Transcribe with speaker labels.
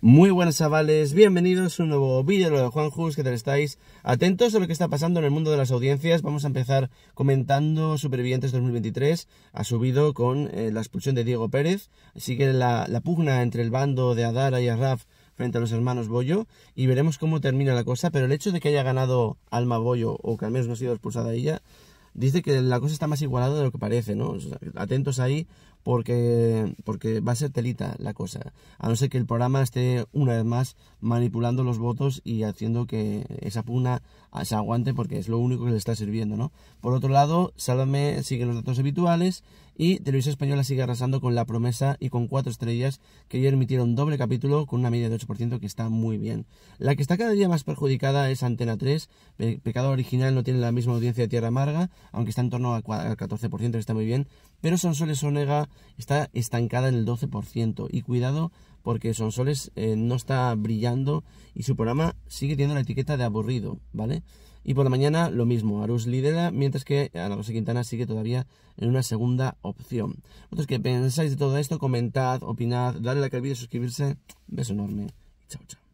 Speaker 1: Muy buenas chavales, bienvenidos a un nuevo vídeo de Juan Jus ¿qué tal estáis? Atentos a lo que está pasando en el mundo de las audiencias, vamos a empezar comentando Supervivientes 2023, ha subido con eh, la expulsión de Diego Pérez, así que la, pugna entre el bando de Adara y Arraf frente a los hermanos Bollo y veremos cómo termina la cosa, pero el hecho de que haya ganado Alma Bollo o que al menos no ha sido expulsada ella, dice que la cosa está más igualada de lo que parece, ¿no? atentos ahí, porque, porque va a ser telita la cosa. A no ser que el programa esté una vez más manipulando los votos y haciendo que esa pugna se aguante porque es lo único que le está sirviendo, ¿no? Por otro lado, Sálvame sigue los datos habituales y Televisión Española sigue arrasando con La Promesa y con Cuatro Estrellas, que ayer emitieron doble capítulo con una media de 8% que está muy bien. La que está cada día más perjudicada es Antena 3. Pecado Original no tiene la misma audiencia de Tierra Amarga, aunque está en torno al 14%, que está muy bien. Pero Sonsoles Onega está estancada en el 12%. Y cuidado porque Sonsoles eh, no está brillando y su programa sigue teniendo la etiqueta de aburrido, ¿vale? Y por la mañana lo mismo, Arus lidera, mientras que Ana Rosa Quintana sigue todavía en una segunda opción. Vosotros que pensáis de todo esto, comentad, opinad, dadle like al vídeo, suscribirse. Beso enorme. Chao, chao.